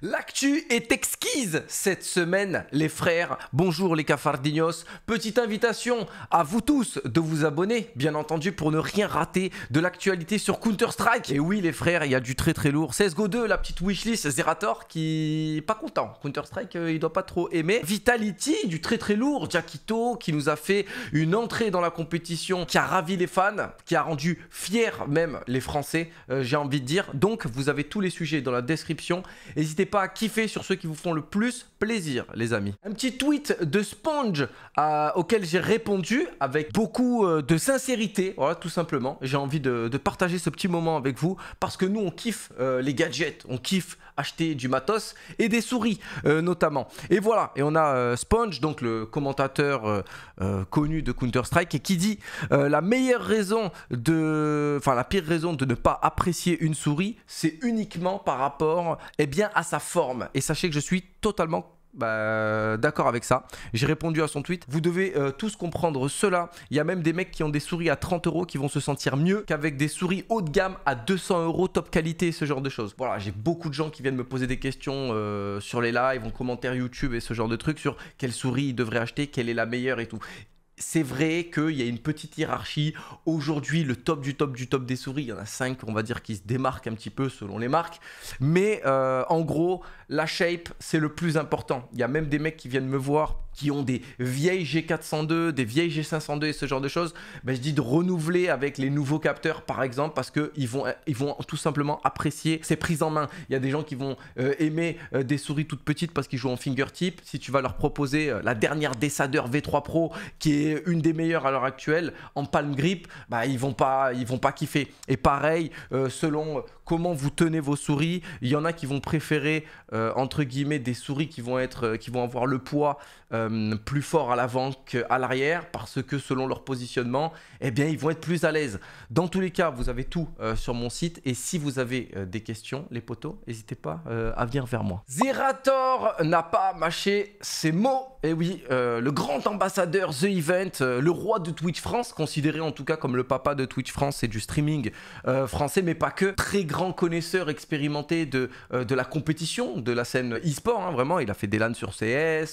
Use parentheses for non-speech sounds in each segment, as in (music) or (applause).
L'actu est exquise cette semaine, les frères. Bonjour les cafardinos. Petite invitation à vous tous de vous abonner, bien entendu, pour ne rien rater de l'actualité sur Counter-Strike. Et oui, les frères, il y a du très très lourd. CSGO 2, la petite wishlist, Zerator qui pas content. Counter-Strike, euh, il doit pas trop aimer. Vitality, du très très lourd. Jackito, qui nous a fait une entrée dans la compétition qui a ravi les fans, qui a rendu fiers même les Français, euh, j'ai envie de dire. Donc, vous avez tous les sujets dans la description. N'hésitez pas à kiffer sur ceux qui vous font le plus plaisir, les amis. Un petit tweet de Sponge auquel j'ai répondu avec beaucoup euh, de sincérité, voilà, tout simplement. J'ai envie de, partager ce petit moment avec vous parce que nous, on kiffe euh, les gadgets, on kiffe acheter du matos et des souris euh, notamment. Et voilà, et on a euh, Sponge, donc le commentateur euh, connu de Counter-Strike, et qui dit la meilleure raison de... Enfin la pire raison de ne pas apprécier une souris, c'est uniquement par rapport eh bien, à sa forme. Et sachez que je suis totalement bah, euh, d'accord avec ça. J'ai répondu à son tweet. Vous devez euh, tous comprendre cela. Il y a même des mecs qui ont des souris à 30 euros qui vont se sentir mieux qu'avec des souris haut de gamme à 200 euros, top qualité, ce genre de choses. Voilà, j'ai beaucoup de gens qui viennent me poser des questions euh, sur les lives, en commentaire YouTube et ce genre de trucs sur quelle souris ils devraient acheter, quelle est la meilleure et tout c'est vrai qu'il y a une petite hiérarchie. Aujourd'hui, le top du top du top des souris, il y en a 5, on va dire, qui se démarquent un petit peu selon les marques. Mais euh, en gros, la shape, c'est le plus important. Il y a même des mecs qui viennent me voir qui ont des vieilles G402, des vieilles G502 et ce genre de choses, ben je dis de renouveler avec les nouveaux capteurs par exemple parce qu'ils vont, ils vont tout simplement apprécier ces prises en main. Il y a des gens qui vont euh, aimer euh, des souris toutes petites parce qu'ils jouent en fingertip. Si tu vas leur proposer euh, la dernière dessadeur V3 Pro qui est une des meilleures à l'heure actuelle en palm grip, ben, ils vont ils vont pas kiffer. Et pareil, selon comment vous tenez vos souris. Il y en a qui vont préférer, euh, entre guillemets, des souris qui vont, être, euh, qui vont avoir le poids euh, plus fort à l'avant qu'à l'arrière, parce que selon leur positionnement, eh bien, ils vont être plus à l'aise. Dans tous les cas, vous avez tout sur mon site. Et si vous avez des questions, les potos, n'hésitez pas à venir vers moi. Zerator n'a pas mâché ses mots. Et eh oui, le grand ambassadeur The Event, le roi de Twitch France, considéré en tout cas comme le papa de Twitch France et du streaming français, mais pas que, très grand grand connaisseur expérimenté de, euh, de la compétition, de la scène e-sport, hein, vraiment. Il a fait des LAN sur CS,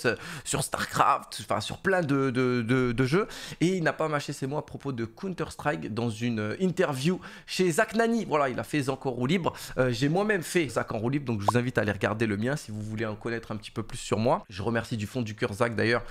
euh, sur StarCraft, enfin sur plein de, de, de, jeux. Et il n'a pas mâché ses mots à propos de Counter-Strike dans une euh, interview chez Zach Nani. Voilà, il a fait encore en libre. J'ai moi-même fait Zach en roue libre, donc je vous invite à aller regarder le mien si vous voulez en connaître un petit peu plus sur moi. Je remercie du fond du cœur Zach d'ailleurs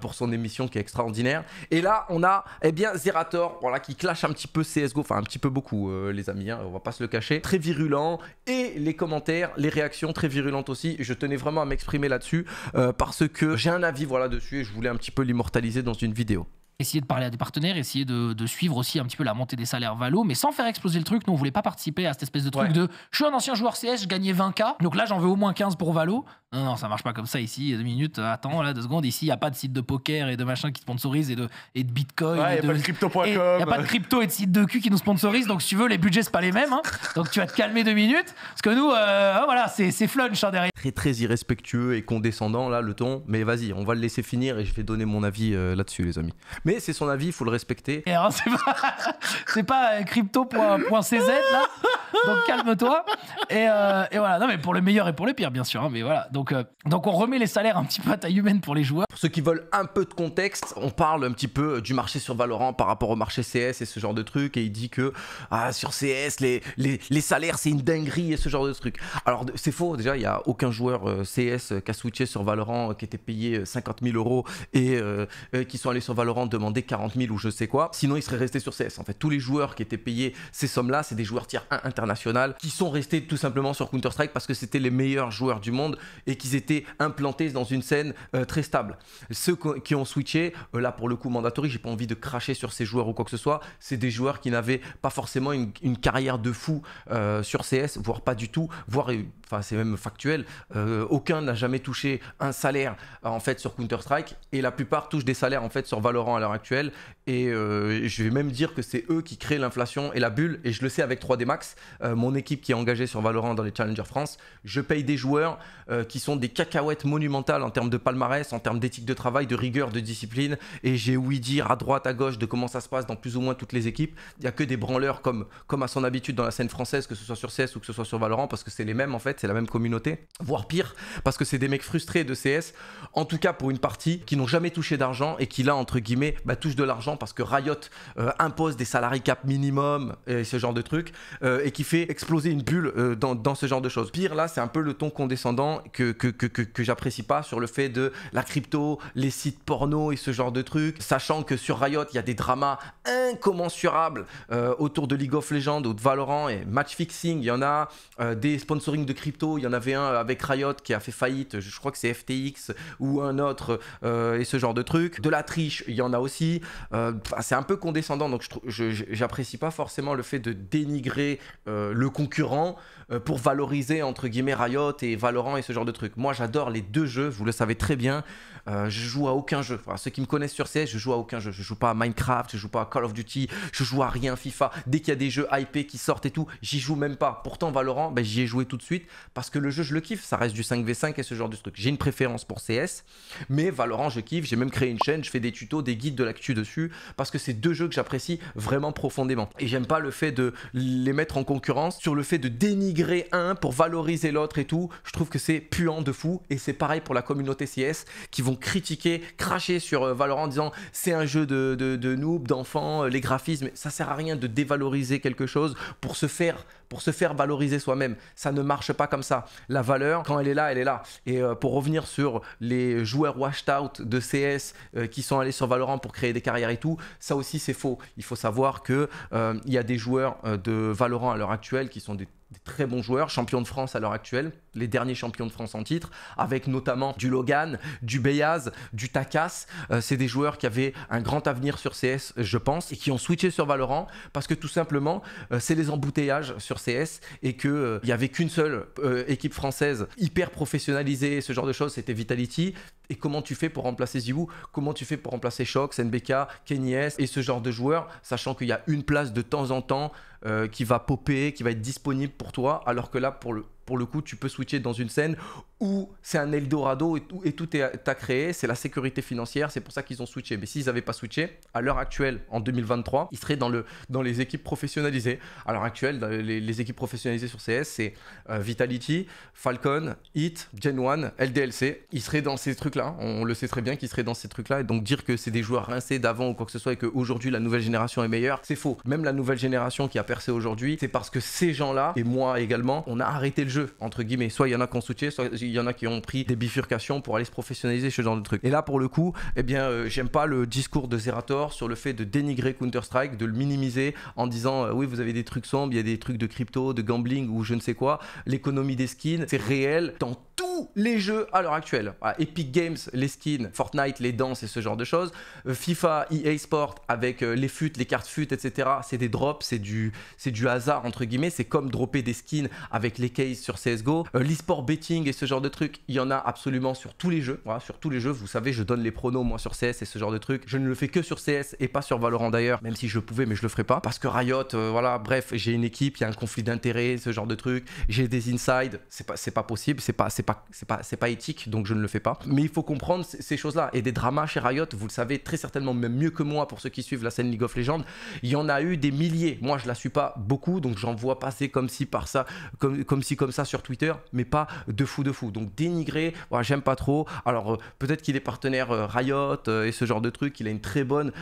pour son émission qui est extraordinaire. Et là, on a eh bien Zerator, voilà, qui clash un petit peu CSGO, enfin un petit peu beaucoup, les amis, hein, on va pas se le cacher. Très virulent et les commentaires, les réactions très virulentes aussi. Je tenais vraiment à m'exprimer là-dessus euh, parce que j'ai un avis voilà dessus et je voulais un petit peu l'immortaliser dans une vidéo essayer de parler à des partenaires, essayer de, suivre aussi un petit peu la montée des salaires valo, mais sans faire exploser le truc. Nous, on voulait pas participer à cette espèce de truc de je suis un ancien joueur CS, je gagnais 20K, donc là j'en veux au moins 15 pour valo. Non, non, ça marche pas comme ça ici. Deux minutes, euh, attends, là, deux secondes. Ici, il n'y a pas de site de poker et de machin qui sponsorise et de, et de bitcoin. Ouais, a pas de crypto.com. Il n'y a pas de crypto et de site de cul qui nous sponsorise, donc si tu veux, les budgets, c'est pas les mêmes. Hein. Donc tu vas te calmer deux minutes, parce que nous, euh, voilà, c'est flunch hein, derrière. Très, très irrespectueux et condescendant, là, le ton. Mais vas-y, on va le laisser finir et je vais donner mon avis euh, là-dessus, les amis. Mais c'est son avis, il faut le respecter. C'est pas, (laughs) pas euh, crypto.cz là. Donc calme-toi. Euh, et, voilà. Non mais pour le meilleur et pour le pire bien sûr. Hein, mais voilà. Donc euh, donc on remet les salaires un petit peu à taille humaine pour les joueurs. Pour ceux qui veulent un peu de contexte, on parle un petit peu du marché sur Valorant par rapport au marché CS et ce genre de truc. Et il dit que ah, sur CS les les, les salaires c'est une dinguerie et ce genre de truc. Alors c'est faux. Déjà il n'y a aucun joueur CS qui a switché sur Valorant qui était payé 50 000 euros et qui sont allés sur Valorant de demander 40 000 ou je sais quoi. Sinon, ils seraient restés sur CS. En fait, tous les joueurs qui étaient payés ces sommes-là, c'est des joueurs tiers 1 international qui sont restés tout simplement sur Counter-Strike parce que c'était les meilleurs joueurs du monde et qu'ils étaient implantés dans une scène euh, très stable. Ceux qui ont switché, euh, là pour le coup, mandatory, j'ai pas envie de cracher sur ces joueurs ou quoi que ce soit. C'est des joueurs qui n'avaient pas forcément une, carrière de fou euh, sur CS, voire pas du tout, voire enfin c'est même factuel, euh, aucun n'a jamais touché un salaire en fait sur Counter-Strike et la plupart touchent des salaires en fait sur Valorant à l'heure actuelle et euh, je vais même dire que c'est eux qui créent l'inflation et la bulle et je le sais avec 3D Max, euh, mon équipe qui est engagée sur Valorant dans les Challenger France, je paye des joueurs qui sont des cacahuètes monumentales en termes de palmarès, en termes d'éthique de travail, de rigueur, de discipline et j'ai ouï dire à droite, à gauche de comment ça se passe dans plus ou moins toutes les équipes, il n'y a que des branleurs comme, comme à son habitude dans la scène française, que ce soit sur CS ou que ce soit sur Valorant parce que c'est les mêmes en fait c'est la même communauté, voire pire, parce que c'est des mecs frustrés de CS, en tout cas pour une partie, qui n'ont jamais touché d'argent et qui là, entre guillemets, bah, touchent de l'argent parce que Riot euh, impose des salariés cap minimum et ce genre de trucs, euh, et qui fait exploser une bulle euh, dans, ce genre de choses. Pire là, c'est un peu le ton condescendant que, j'apprécie pas sur le fait de la crypto, les sites porno et ce genre de trucs, sachant que sur Riot, il y a des dramas incommensurables autour de League of Legends ou de Valorant et match fixing, il y en a, des sponsorings de crypto crypto, il y en avait un avec Riot qui a fait faillite, je crois que c'est FTX ou un autre, euh, et ce genre de truc. De la triche, il y en a aussi. Euh, c'est un peu condescendant, donc je j'apprécie pas forcément le fait de dénigrer euh, le concurrent pour valoriser entre guillemets Riot et Valorant et ce genre de truc. Moi j'adore les deux jeux, vous le savez très bien. je joue à aucun jeu. ceux qui me connaissent sur CS, je joue à aucun jeu. Je joue pas à Minecraft, je joue pas à Call of Duty, je joue à rien FIFA. Dès qu'il y a des jeux IP qui sortent et tout, j'y joue même pas. Pourtant Valorant, ben, j'y ai joué tout de suite parce que le jeu, je le kiffe. Ça reste du 5v5 et ce genre de truc. J'ai une préférence pour CS, mais Valorant, je kiffe. J'ai même créé une chaîne, je fais des tutos, des guides de l'actu dessus, parce que c'est deux jeux que j'apprécie vraiment profondément. Et j'aime pas le fait de les mettre en concurrence sur le fait de dénigrer un pour valoriser l'autre et tout. Je trouve que c'est puant de fou. Et c'est pareil pour la communauté CS qui vont critiquer, cracher sur euh, Valorant en disant c'est un jeu de, de, noob, d'enfant euh, les graphismes. Ça sert à rien de dévaloriser quelque chose pour se faire, pour se faire valoriser soi-même. Ça ne marche pas comme ça. La valeur, quand elle est là, elle est là. Et euh, pour revenir sur les joueurs washed out de CS euh, qui sont allés sur Valorant pour créer des carrières et tout, ça aussi c'est faux. Il faut savoir que euh, il y a des joueurs de Valorant à l'heure actuelle qui sont des des très bons joueurs, champions de France à l'heure actuelle, les derniers champions de France en titre, avec notamment du Logan, du Beyaz, du Takas. Euh, c'est des joueurs qui avaient un grand avenir sur CS, je pense, et qui ont switché sur Valorant parce que tout simplement, euh, c'est les embouteillages sur CS et qu'il euh, n'y avait qu'une seule équipe française hyper professionnalisée, ce genre de choses, c'était Vitality. Et comment tu fais pour remplacer Ziwu Comment tu fais pour remplacer Shox, NBK, Kenny et ce genre de joueurs, sachant qu'il y a une place de temps en temps euh, qui va popper, qui va être disponible pour toi, alors que là, pour le, pour le coup, tu peux switcher dans une scène où c'est un Eldorado et tout, et tout est à créer, c'est la sécurité financière, c'est pour ça qu'ils ont switché. Mais s'ils n'avaient pas switché, à l'heure actuelle, en 2023, ils seraient dans, le, dans les équipes professionnalisées. À l'heure actuelle, les, équipes professionnalisées sur CS, c'est euh, Vitality, Falcon, Hit, Gen 1, LDLC. Ils seraient dans ces trucs-là, on, le sait très bien qu'ils seraient dans ces trucs-là. Et donc dire que c'est des joueurs rincés d'avant ou quoi que ce soit et qu'aujourd'hui la nouvelle génération est meilleure, c'est faux. Même la nouvelle génération qui a percé aujourd'hui, c'est parce que ces gens-là, et moi également, on a arrêté le jeu entre guillemets. Soit il y en a qui ont soutien, soit il y en a qui ont pris des bifurcations pour aller se professionnaliser, ce genre de truc. Et là, pour le coup, eh bien, euh, j'aime pas le discours de Zerator sur le fait de dénigrer Counter-Strike, de le minimiser en disant euh, oui, vous avez des trucs sombres, il y a des trucs de crypto, de gambling ou je ne sais quoi. L'économie des skins, c'est réel dans tous les jeux à l'heure actuelle. à ah, Epic Games, les skins, Fortnite, les danses et ce genre de choses. Euh, FIFA, EA Sport avec les futs, les cartes futs, etc. C'est des drops, c'est du, c'est du hasard entre guillemets. C'est comme dropper des skins avec les cases sur CSGO. Euh, L'esport betting et ce genre de trucs, il y en a absolument sur tous les jeux. Voilà, sur tous les jeux, vous savez, je donne les pronos moi sur CS et ce genre de trucs. Je ne le fais que sur CS et pas sur Valorant d'ailleurs, même si je pouvais, mais je le ferai pas. Parce que Riot, euh, voilà, bref, j'ai une équipe, il y a un conflit d'intérêts, ce genre de trucs. J'ai des insides, c'est pas, c'est pas possible, c'est pas, c'est pas, c'est pas, c'est pas éthique, donc je ne le fais pas. Mais il faut comprendre ces choses-là. Et des dramas chez Riot, vous le savez très certainement, même mieux que moi pour ceux qui suivent la scène League of Legends, il y en a eu des milliers. Moi, je la suis pas beaucoup, donc j'en vois passer comme si par ça, comme, comme si comme ça sur Twitter, mais pas de fou de fou. Donc dénigrer, voilà, j'aime pas trop. Alors euh, peut-être qu'il est partenaire euh, Riot euh, et ce genre de truc, il a une très bonne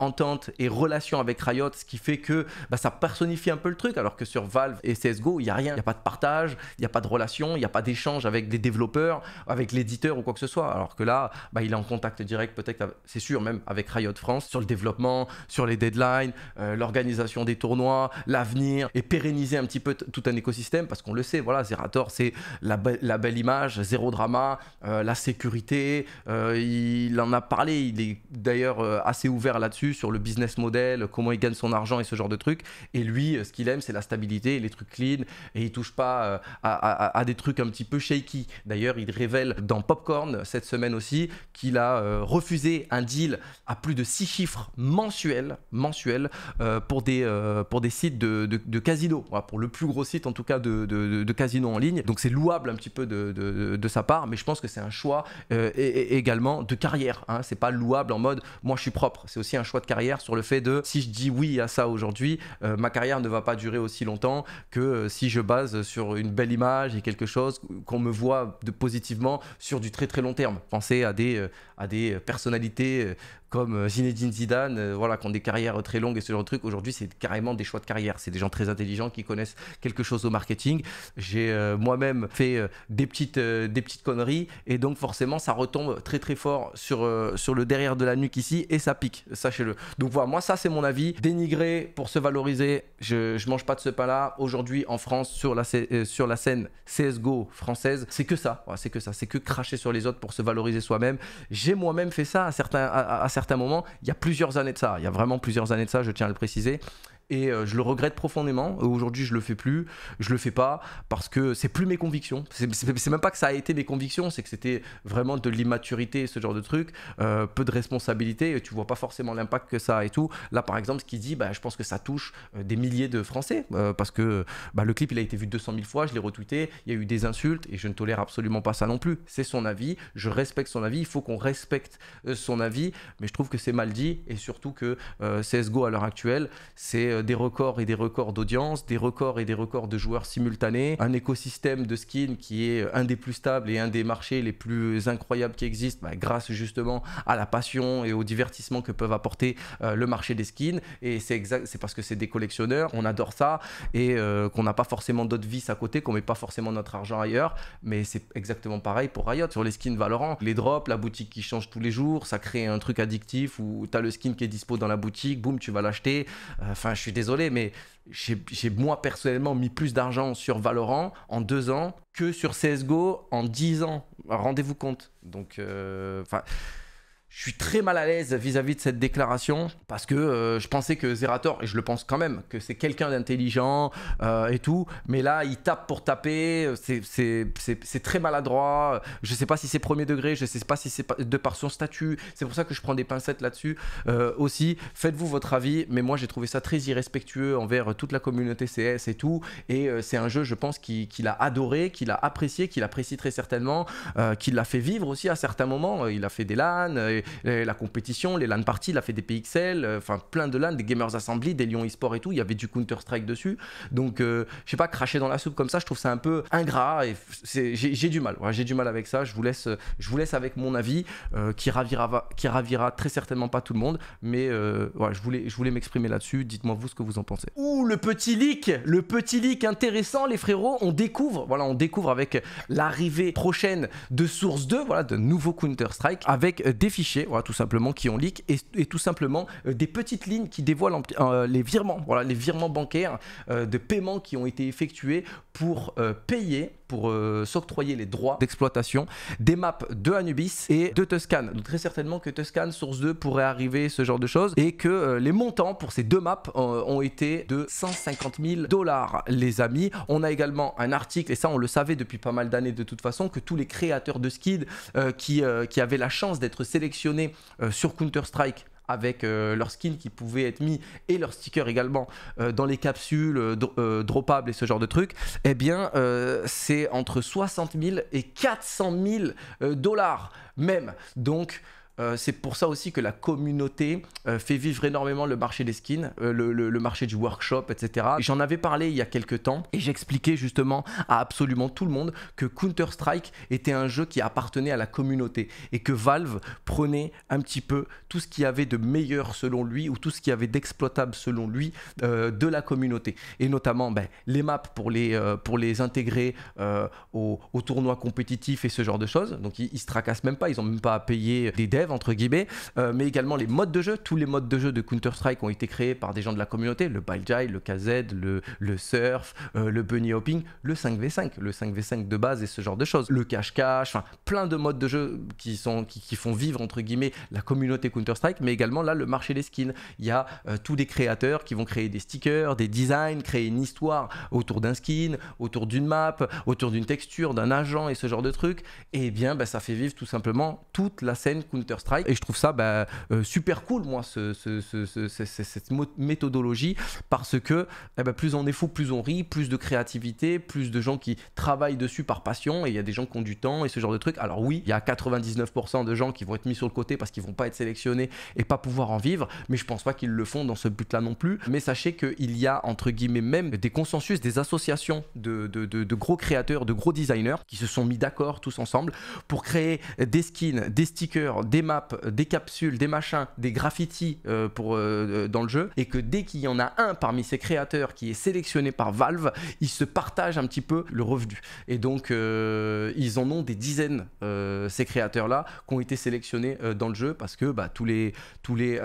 entente et relation avec Riot, ce qui fait que bah, ça personnifie un peu le truc, alors que sur Valve et CSGO, il n'y a rien, il n'y a pas de partage, il n'y a pas de relation, il n'y a pas d'échange avec des développeurs, avec l'éditeur ou quoi que ce soit. Alors que là, bah, il est en contact direct, peut-être, c'est sûr, même avec Riot France, sur le développement, sur les deadlines, l'organisation des tournois, l'avenir, et pérenniser un petit peu tout un écosystème, parce qu'on le sait, voilà, Zerator, c'est la, belle image, zéro drama, euh, la sécurité. Euh, il en a parlé, il est d'ailleurs euh, assez ouvert là-dessus, sur le business model, comment il gagne son argent et ce genre de trucs. Et lui, ce qu'il aime, c'est la stabilité, les trucs clean, et il touche pas à, des trucs un petit peu shaky. D'ailleurs, il révèle dans Popcorn cette semaine aussi qu'il a refusé un deal à plus de 6 chiffres mensuels, mensuels pour, des, pour des sites de, casino, pour le plus gros site en tout cas de, de casino non en ligne. Donc c'est louable un petit peu de, sa part, mais je pense que c'est un choix euh, également de carrière. Hein. C'est pas louable en mode moi je suis propre. C'est aussi un choix de carrière sur le fait de si je dis oui à ça aujourd'hui, euh, ma carrière ne va pas durer aussi longtemps que euh, si je base sur une belle image et quelque chose qu'on me voit de positivement sur du très très long terme. Pensez à des, à des personnalités comme Zinedine Zidane, voilà, qui ont des carrières très longues et ce genre de trucs. Aujourd'hui, c'est carrément des choix de carrière. C'est des gens très intelligents qui connaissent quelque chose au marketing. J'ai euh, moi-même fait euh, des, petites, euh, des petites conneries et donc forcément ça retombe très très fort sur, sur le derrière de la nuque ici et ça pique, sachez-le. Donc voilà, moi ça c'est mon avis. Dénigrer pour se valoriser, je, mange pas de ce pain-là. Aujourd'hui en France sur la, sur la scène CSGO française, c'est que ça, c'est que ça, c'est que cracher sur les autres pour se valoriser soi-même. J'ai moi-même fait ça à certains, à certains moments, il y a plusieurs années de ça, il y a vraiment plusieurs années de ça, je tiens à le préciser et euh, je le regrette profondément. Euh, aujourd'hui, je le fais plus, je le fais pas parce que c'est plus mes convictions. C'est même pas que ça a été mes convictions, c'est que c'était vraiment de l'immaturité, ce genre de truc, euh, peu de responsabilité. tu vois pas forcément l'impact que ça a et tout. Là, par exemple, ce qu'il dit, bah, je pense que ça touche des milliers de Français parce que bah, le clip il a été vu 200 000 fois, je l'ai retweeté, il y a eu des insultes et je ne tolère absolument pas ça non plus. C'est son avis, je respecte son avis, il faut qu'on respecte son avis, mais je trouve que c'est mal dit et surtout que euh, CSGO à l'heure actuelle, c'est euh, des records et des records d'audience, des records et des records de joueurs simultanés, un écosystème de skins qui est euh, un des plus stables et un des marchés les plus incroyables qui existent, bah, grâce justement à la passion et au divertissement que peuvent apporter euh, le marché des skins. Et c'est exact, c'est parce que c'est des collectionneurs, on adore ça et qu'on n'a pas forcément d'autres vices à côté, qu'on met pas forcément notre argent ailleurs. Mais c'est exactement pareil pour Riot sur les skins Valorant, les drops, la boutique qui change tous les jours, ça crée un truc addictif où tu as le skin qui est dispo dans la boutique, boum, tu vas l'acheter. Enfin, je suis désolé, mais j'ai moi personnellement mis plus d'argent sur Valorant en deux ans que sur CSGO en dix ans. Rendez-vous compte. Donc, euh, enfin je suis très mal à l'aise vis-à-vis de cette déclaration parce que euh, je pensais que Zerator, et je le pense quand même, que c'est quelqu'un d'intelligent euh, et tout, mais là il tape pour taper, euh, c'est, c'est, c'est, très maladroit, je ne sais pas si c'est premier degré, je ne sais pas si c'est de par son statut, c'est pour ça que je prends des pincettes là-dessus aussi. Faites-vous votre avis, mais moi j'ai trouvé ça très irrespectueux envers toute la communauté CS et tout, et c'est un jeu, je pense, qu'il, a adoré, qu'il a apprécié, qu'il apprécie très certainement, qu'il l'a fait vivre aussi à certains moments, il a fait des LAN, la compétition, les LAN parties, des PXL euh, enfin plein de LAN, des Gamers Assembly, des Lyon eSport et tout. Il y avait du Counter-Strike dessus. Donc, euh, je sais pas, cracher dans la soupe comme ça, je trouve ça un peu ingrat et j'ai du mal. j'ai du mal avec ça. Je vous laisse, je vous laisse avec mon avis euh, qui, ravira, qui ravira très certainement pas tout le monde. Mais ouais, je voulais, je voulais m'exprimer là-dessus. Dites-moi vous ce que vous en pensez. Ouh, le petit leak, le petit leak intéressant, les frérots. On découvre, voilà, on découvre avec l'arrivée prochaine de Source 2, voilà, de nouveau Counter-Strike avec des fichiers voilà, tout simplement, qui ont leak et, tout simplement euh, des petites lignes qui dévoilent euh, les virements, voilà, les virements bancaires euh, de paiements qui ont été effectués pour euh, payer, pour euh, s'octroyer les droits d'exploitation des maps de Anubis et de Tuscan. très certainement que Tuscan, Source 2 pourrait arriver ce genre de choses et que euh, les montants pour ces deux maps ont été de 150 000 dollars, les amis. On a également un article, et ça on le savait depuis pas mal d'années de toute façon, que tous les créateurs de skid qui, qui avaient la chance d'être sélectionnés sur Counter-Strike avec euh, leurs leur qui pouvait être mis et leurs sticker également euh, dans les capsules euh, dropables et ce genre de trucs, eh bien c'est entre 60 000 et 400 000 dollars même. Donc euh, c'est pour ça aussi que la communauté euh, fait vivre énormément le marché des skins, euh, le, marché du workshop, etc. J'en avais parlé il y a quelques temps et j'expliquais justement à absolument tout le monde que Counter-Strike était un jeu qui appartenait à la communauté et que Valve prenait un petit peu tout ce qu'il y avait de meilleur selon lui ou tout ce qu'il y avait d'exploitable selon lui de la communauté. Et notamment ben, les maps pour les, pour les intégrer au, au, tournoi compétitif et ce genre de choses. Donc ils, ne se tracassent même pas, ils n'ont même pas à payer des dettes entre guillemets, euh, mais également les modes de jeu. Tous les modes de jeu de Counter-Strike ont été créés par des gens de la communauté, le Baljai, le KZ, le, le Surf, euh, le Bunny Hopping, le 5v5, le 5v5 de base et ce genre de choses, le cache-cache, plein de modes de jeu qui, sont, qui, font vivre entre guillemets la communauté Counter-Strike, mais également là le marché des skins. Il y a euh, tous des créateurs qui vont créer des stickers, des designs, créer une histoire autour d'un skin, autour d'une map, autour d'une texture, d'un agent et ce genre de trucs. Et bien bah, ça fait vivre tout simplement toute la scène Counter-Strike strike Et je trouve ça bah, euh, super cool, moi, ce, ce, ce, cette méthodologie, parce que eh ben, plus on est fou, plus on rit, plus de créativité, plus de gens qui travaillent dessus par passion, et il y a des gens qui ont du temps et ce genre de trucs. Alors oui, il y a 99% de gens qui vont être mis sur le côté parce qu'ils vont pas être sélectionnés et pas pouvoir en vivre, mais je pense pas qu'ils le font dans ce but-là non plus. Mais sachez qu'il y a, entre guillemets, même des consensus, des associations de, de gros créateurs, de gros designers qui se sont mis d'accord tous ensemble pour créer des skins, des stickers, des maps, des capsules, des machins, des graffitis euh, pour, euh, euh, dans le jeu, et que dès qu'il y en a un parmi ces créateurs qui est sélectionné par Valve, ils se partagent un petit peu le revenu. Et donc, ils en ont des dizaines, ces créateurs-là, qui ont été sélectionnés dans le jeu, parce que bah, tous les, tous les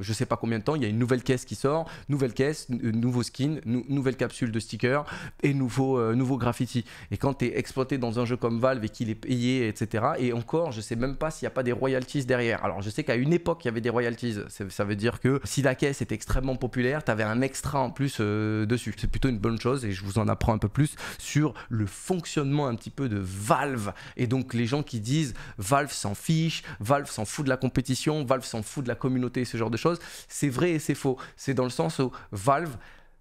je sais pas combien de temps, il y a une nouvelle caisse qui sort, nouvelle caisse, nouveau skin, nouvelle capsule de stickers et nouveau, nouveau graffiti. Et quand tu es exploité dans un jeu comme Valve et qu'il est payé, etc., et encore, je sais même pas s'il n'y a pas des royalties derrière. Alors je sais qu'à une époque il y avait des royalties, ça veut dire que si la caisse était extrêmement populaire, tu avais un extra en plus euh, dessus. C'est plutôt une bonne chose et je vous en apprends un peu plus sur le fonctionnement un petit peu de Valve. Et donc les gens qui disent Valve s'en fiche, Valve s'en fout de la compétition, Valve s'en fout de la communauté, ce genre de choses, c'est vrai et c'est faux. C'est dans le sens où Valve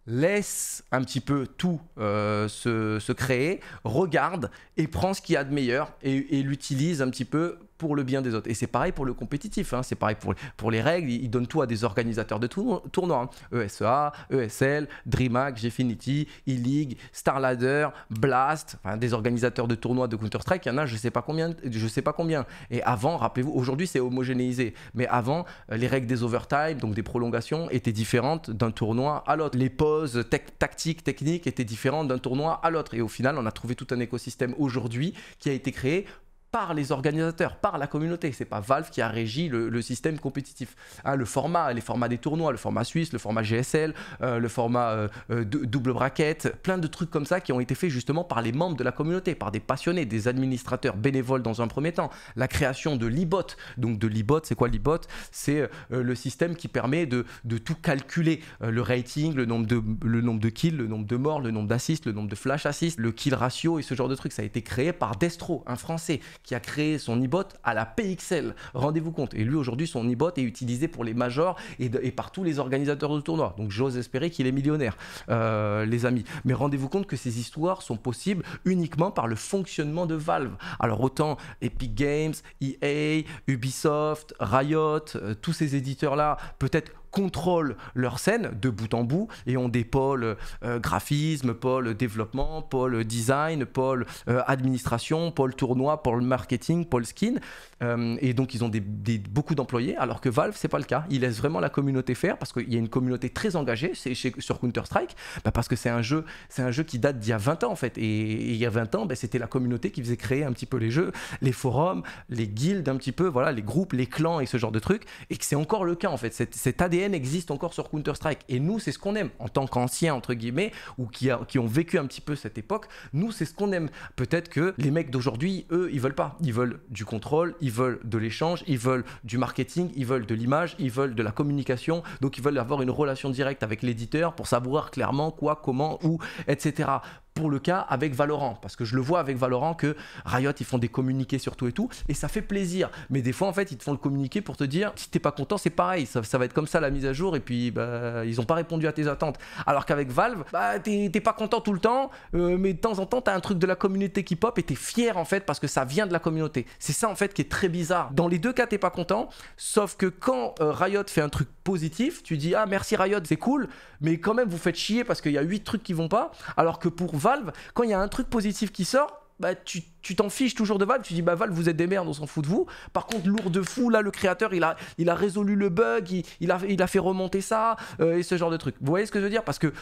laisse un petit peu tout euh, se, créer, regarde et prend ce qu'il y a de meilleur et, et l'utilise un petit peu pour le bien des autres. Et c'est pareil pour le compétitif, hein. c'est pareil pour, pour les règles, ils donnent tout à des organisateurs de tournois. ESA, hein. e ESEA, ESL, DreamHack, Gfinity, E-League, Starladder, Blast, des organisateurs de tournois de Counter-Strike, il y en a je sais pas combien. Je sais pas combien. Et avant, rappelez-vous, aujourd'hui c'est homogénéisé, mais avant, les règles des overtime, donc des prolongations, étaient différentes d'un tournoi à l'autre. Les pauses tactiques, techniques étaient différentes d'un tournoi à l'autre. Et au final, on a trouvé tout un écosystème aujourd'hui qui a été créé par les organisateurs, par la communauté. C'est pas Valve qui a régi le, système compétitif. Hein, le format, les formats des tournois, le format suisse, le format GSL, euh, le format euh, euh, double bracket, plein de trucs comme ça qui ont été faits justement par les membres de la communauté, par des passionnés, des administrateurs bénévoles dans un premier temps. La création de Libot, Donc de Libot, c'est quoi Libot C'est le système qui permet de, tout calculer le rating, le nombre, de, le nombre de kills, le nombre de morts, le nombre d'assists, le nombre de flash assists, le kill ratio et ce genre de trucs. Ça a été créé par Destro, un Français qui a créé son e-bot à la PXL. Rendez-vous compte. Et lui, aujourd'hui, son e-bot est utilisé pour les majors et, par tous les organisateurs de tournois. Donc j'ose espérer qu'il est millionnaire, euh, les amis. Mais rendez-vous compte que ces histoires sont possibles uniquement par le fonctionnement de Valve. Alors autant Epic Games, EA, Ubisoft, Riot, euh, tous ces éditeurs-là, peut-être contrôlent leur scène de bout en bout et ont des pôles euh, graphisme, pôle développement, pôle design, pôle euh, administration, pôle tournoi, pôle marketing, pôle skin. Euh, et donc ils ont des, beaucoup d'employés, alors que Valve, c'est pas le cas. Ils laissent vraiment la communauté faire parce qu'il y a une communauté très engagée chez, sur Counter-Strike, bah, parce que c'est un, jeu, un jeu qui date d'il y a 20 ans en fait. Et, il y a 20 ans, bah, c'était la communauté qui faisait créer un petit peu les jeux, les forums, les guildes un petit peu, voilà, les groupes, les clans et ce genre de trucs. Et que c'est encore le cas en fait. cet ADN existent existe encore sur Counter-Strike. Et nous, c'est ce qu'on aime en tant qu'anciens, entre guillemets, ou qui, qui ont vécu un petit peu cette époque. Nous, c'est ce qu'on aime. Peut-être que les mecs d'aujourd'hui, eux, ils veulent pas. Ils veulent du contrôle, ils veulent de l'échange, ils veulent du marketing, ils veulent de l'image, ils veulent de la communication. Donc, ils veulent avoir une relation directe avec l'éditeur pour savoir clairement quoi, comment, où, etc pour le cas avec Valorant, parce que je le vois avec Valorant que Riot ils font des communiqués sur tout et tout, et ça fait plaisir. Mais des fois en fait ils te font le communiqué pour te dire si t'es pas content c'est pareil, ça, va être comme ça la mise à jour, et puis bah, ils ont pas répondu à tes attentes. Alors qu'avec Valve, bah t'es pas content tout le temps, euh, mais de temps en temps t'as un truc de la communauté qui pop et t'es fier en fait parce que ça vient de la communauté. C'est ça en fait qui est très bizarre. Dans les deux cas t'es pas content, sauf que quand euh, Riot fait un truc positif, tu dis ah merci Riot c'est cool, mais quand même vous faites chier parce qu'il y a 8 trucs qui vont pas, alors que pour Valve, quand il y a un truc positif qui sort, bah, tu t'en fiches toujours de Valve, tu dis bah Valve vous êtes des merdes, on s'en fout de vous. Par contre lourd de fou là le créateur il a, il a résolu le bug, il, a, il a fait remonter ça euh, et ce genre de truc. Vous voyez ce que je veux dire Parce que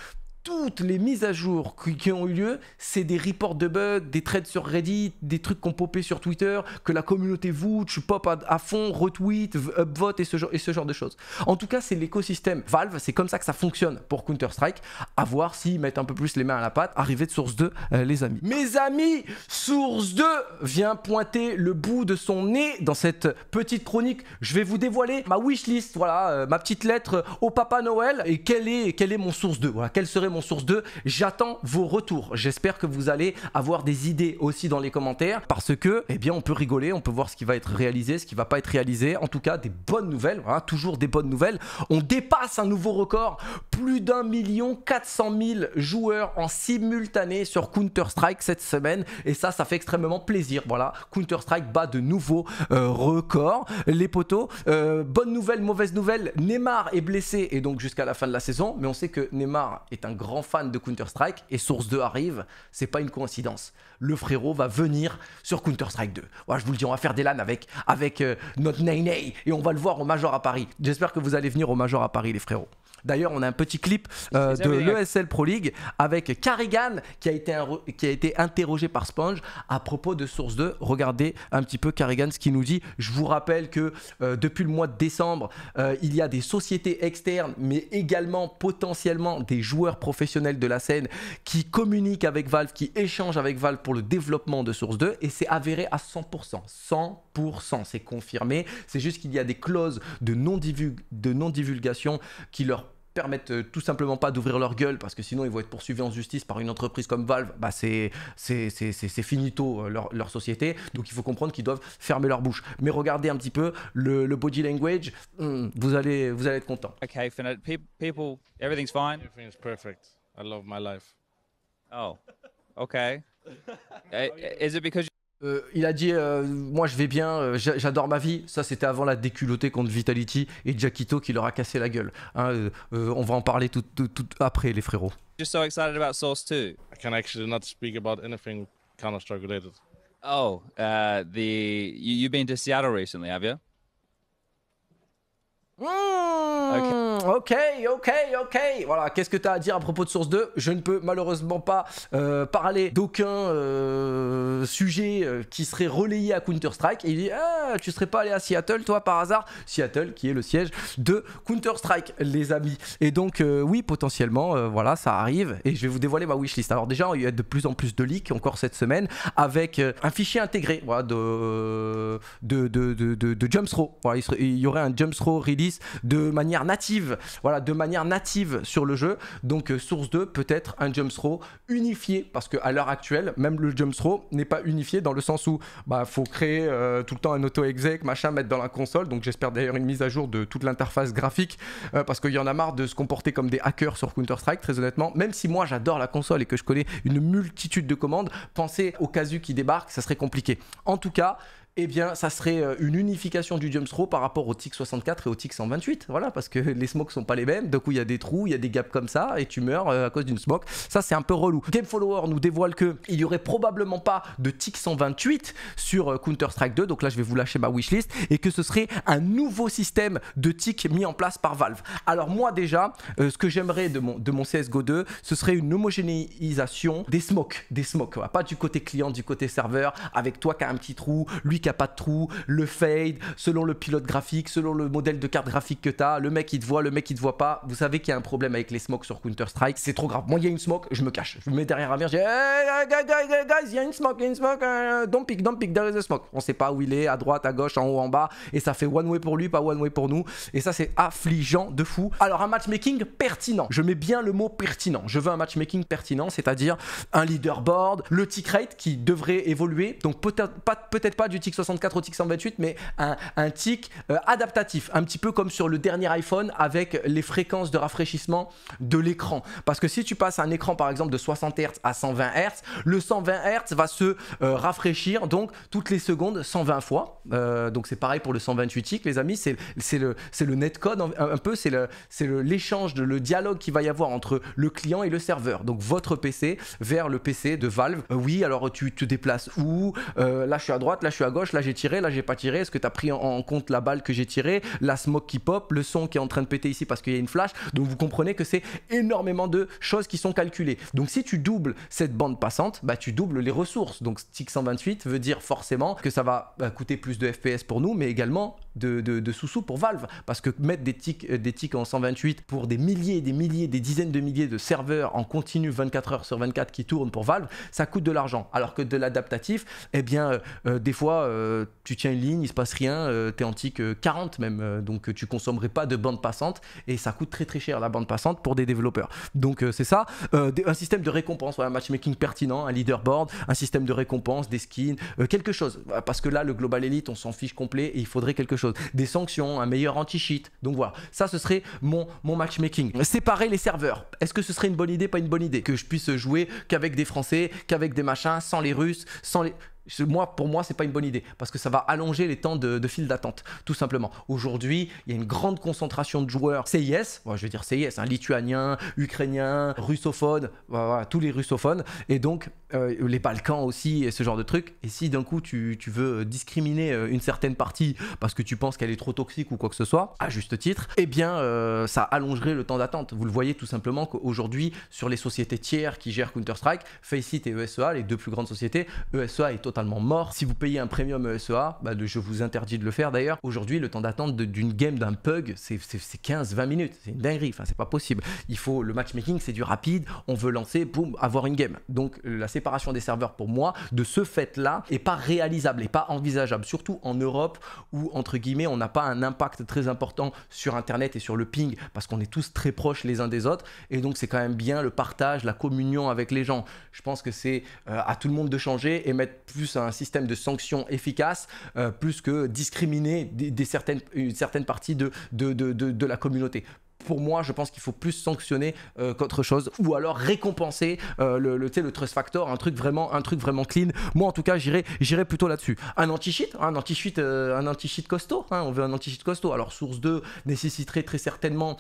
toutes les mises à jour qui, ont eu lieu, c'est des reports de bugs, des trades sur Reddit, des trucs qu'on popé sur Twitter, que la communauté vouche, pop à, fond, retweet, upvote et ce, genre, de choses. En tout cas, c'est l'écosystème Valve, c'est comme ça que ça fonctionne pour Counter-Strike. À voir s'ils mettent un peu plus les mains à la pâte. Arrivée de Source 2, euh, les amis. Mes amis, Source 2 vient pointer le bout de son nez dans cette petite chronique. Je vais vous dévoiler ma wishlist, voilà, euh, ma petite lettre au Papa Noël et quel est, est mon Source 2, voilà, quel serait mon source 2. J'attends vos retours. J'espère que vous allez avoir des idées aussi dans les commentaires parce que, eh bien, on peut rigoler, on peut voir ce qui va être réalisé, ce qui va pas être réalisé. En tout cas, des bonnes nouvelles, Voilà, hein, toujours des bonnes nouvelles. On dépasse un nouveau record, plus d'un million cent mille joueurs en simultané sur Counter-Strike cette semaine et ça, ça fait extrêmement plaisir. Voilà, Counter-Strike bat de nouveaux euh, records. Les poteaux, euh, bonne nouvelle, mauvaise nouvelle, Neymar est blessé et donc jusqu'à la fin de la saison, mais on sait que Neymar est un grand fan de Counter-Strike et Source 2 arrive, c'est pas une coïncidence. Le frérot va venir sur Counter-Strike 2. je vous le dis, on va faire des LAN avec, avec euh, notre Ney et on va le voir au Major à Paris. J'espère que vous allez venir au Major à Paris, les frérots. D'ailleurs, on a un petit clip euh, de l'ESL Pro League avec Carrigan qui a, été interrogé par Sponge à propos de Source 2. Regardez un petit peu Carrigan ce qu'il nous dit. Je vous rappelle que euh, depuis le mois de décembre, euh, il y a des sociétés externes, mais également potentiellement des joueurs professionnels de la scène qui communiquent avec Valve, qui échangent avec Valve pour le développement de Source 2 et c'est avéré à 100%. 100% c'est confirmé. C'est juste qu'il y a des clauses de non-divulgation qui leur permettent euh, tout simplement pas d'ouvrir leur gueule parce que sinon ils vont être poursuivis en justice par une entreprise comme Valve, bah c'est finito euh, leur, leur, société. Donc il faut comprendre qu'ils doivent fermer leur bouche. Mais regardez un petit peu le, body language, hmm, vous allez, vous allez être content. Okay, everything's fine. Everything's perfect. I love my life. Oh, (laughs) eh, eh, euh, il a dit euh, Moi je vais bien, euh, j'adore ma vie. Ça, c'était avant la déculottée contre Vitality et Jackito qui leur a cassé la gueule. Hein. Euh, on va en parler tout, tout, après, les frérots. Just so excited about Source 2. I can actually not speak about anything Counter-Strike related. Oh, uh, the you, you've been to Seattle recently, have you? Hmm, ok, ok, ok. Voilà, qu'est-ce que tu as à dire à propos de Source 2 Je ne peux malheureusement pas euh, parler d'aucun euh, sujet euh, qui serait relayé à Counter-Strike. Il dit ah, Tu serais pas allé à Seattle, toi, par hasard Seattle, qui est le siège de Counter-Strike, les amis. Et donc, oui, potentiellement, voilà, ça arrive. Et je vais vous dévoiler ma wishlist. Alors, déjà, il y a de plus en plus de leaks encore cette semaine avec un fichier intégré de, de, de, de, il, y aurait un jumpstrow release de manière native, voilà, de manière native sur le jeu. Donc euh, source 2, peut-être un jump unifié, parce qu'à l'heure actuelle, même le jump n'est pas unifié dans le sens où bah faut créer euh, tout le temps un auto-exec, machin, mettre dans la console. Donc j'espère d'ailleurs une mise à jour de toute l'interface graphique, euh, parce qu'il y en a marre de se comporter comme des hackers sur Counter-Strike, très honnêtement. Même si moi j'adore la console et que je connais une multitude de commandes, penser au casu qui débarque, ça serait compliqué. En tout cas, eh bien, ça serait euh, une unification du throw par rapport au TIC 64 et au tick 128. Voilà, parce que les smokes sont pas les mêmes. du coup, il y a des trous, il y a des gaps comme ça, et tu meurs euh, à cause d'une smoke. Ça, c'est un peu relou. Game Follower nous dévoile que il y aurait probablement pas de TIC 128 sur euh, Counter-Strike 2. Donc là, je vais vous lâcher ma wishlist et que ce serait un nouveau système de TIC mis en place par Valve. Alors moi déjà, ce que j'aimerais de mon, de mon CSGO 2, ce serait une homogénéisation des smokes, des smokes, pas du côté client, du côté serveur, avec toi qui as un petit trou, lui qui pas de trou, le fade, selon le pilote graphique, selon le modèle de carte graphique que tu as, le mec il te voit, le mec il te voit pas. Vous savez qu'il y a un problème avec les smokes sur Counter-Strike, c'est trop grave. Moi, il y a une smoke, je me cache. Je me mets derrière un verre, je dis hey, guys, il y a une smoke, il y a une smoke, euh, don't pick, don't pick, there is a smoke. On sait pas où il est, à droite, à gauche, en haut, en bas, et ça fait one way pour lui, pas one way pour nous. Et ça, c'est affligeant de fou. Alors, un matchmaking pertinent. Je mets bien le mot pertinent. Je veux un matchmaking pertinent, c'est-à-dire un leaderboard, le tick rate qui devrait évoluer. Donc, peut-être pas, peut pas du tick 64 au TIC 128, mais un, un TIC euh, adaptatif, un petit peu comme sur le dernier iPhone avec les fréquences de rafraîchissement de l'écran. Parce que si tu passes un écran par exemple de 60 Hz à 120 Hz, le 120 Hz va se euh, rafraîchir donc toutes les secondes 120 fois. Euh, donc c'est pareil pour le 128 TIC, les amis, c'est le, le netcode un, peu, c'est l'échange, de le dialogue qui va y avoir entre le client et le serveur. Donc votre PC vers le PC de Valve. oui, alors tu te déplaces où Là je suis à droite, là je suis à gauche là j'ai tiré, là j'ai pas tiré, est-ce que tu as pris en, compte la balle que j'ai tiré, la smoke qui pop, le son qui est en train de péter ici parce qu'il y a une flash. Donc vous comprenez que c'est énormément de choses qui sont calculées. Donc si tu doubles cette bande passante, bah tu doubles les ressources. Donc stick 128 veut dire forcément que ça va bah, coûter plus de FPS pour nous, mais également de, sous-sous pour Valve. Parce que mettre des tics, euh, des tics en 128 pour des milliers, des milliers, des dizaines de milliers de serveurs en continu 24 heures sur 24 qui tournent pour Valve, ça coûte de l'argent. Alors que de l'adaptatif, eh bien, euh, euh, des fois, euh, tu tiens une ligne, il se passe rien, tu euh, t'es antique 40 euh, même, donc tu consommerais pas de bande passante et ça coûte très très cher la bande passante pour des développeurs. Donc c'est ça, un système de récompense, un matchmaking pertinent, un leaderboard, un système de récompense, des skins, quelque chose. Parce que là, le Global Elite, on s'en fiche complet et il faudrait quelque chose. Des sanctions, un meilleur anti-cheat. Donc voilà, ça ce serait mon, mon matchmaking. Séparer les serveurs. Est-ce que ce serait une bonne idée, pas une bonne idée Que je puisse jouer qu'avec des Français, qu'avec des machins, sans les Russes, sans les moi, pour moi, c'est pas une bonne idée parce que ça va allonger les temps de, de file d'attente, tout simplement. Aujourd'hui, il y a une grande concentration de joueurs CIS, je vais dire CIS, hein, lituanien, ukrainien, russophone, tous les russophones, et donc euh, les Balkans aussi et ce genre de trucs. Et si d'un coup tu, veux discriminer euh, une certaine partie parce que tu penses qu'elle est trop toxique ou quoi que ce soit, à juste titre, eh bien, euh, ça allongerait le temps d'attente. Vous le voyez tout simplement qu'aujourd'hui, sur les sociétés tiers qui gèrent Counter-Strike, Faceit et ESEA, les deux plus grandes sociétés, ESEA est totalement mort. Si vous payez un premium e SEA, bah, je vous interdis de le faire d'ailleurs. Aujourd'hui, le temps d'attente d'une game d'un pug, c'est 15-20 minutes. C'est une dinguerie, enfin, c'est pas possible. Il faut le matchmaking, c'est du rapide. On veut lancer, pour avoir une game. Donc la séparation des serveurs pour moi, de ce fait-là, est pas réalisable et pas envisageable, surtout en Europe où, entre guillemets, on n'a pas un impact très important sur Internet et sur le ping parce qu'on est tous très proches les uns des autres. Et donc, c'est quand même bien le partage, la communion avec les gens. Je pense que c'est euh, à tout le monde de changer et mettre plus un système de sanctions efficace, euh, plus que discriminer des, certaines, une certaine partie de, de, de la communauté pour moi, je pense qu'il faut plus sanctionner euh, qu'autre chose, ou alors récompenser euh, le, le trust factor, un truc vraiment, un truc vraiment clean. Moi, en tout cas, j'irai, j'irai plutôt là-dessus. Un anti-cheat, un anti-cheat, euh, anti costaud. Hein, on veut un anti-cheat costaud. Alors, source 2 nécessiterait très certainement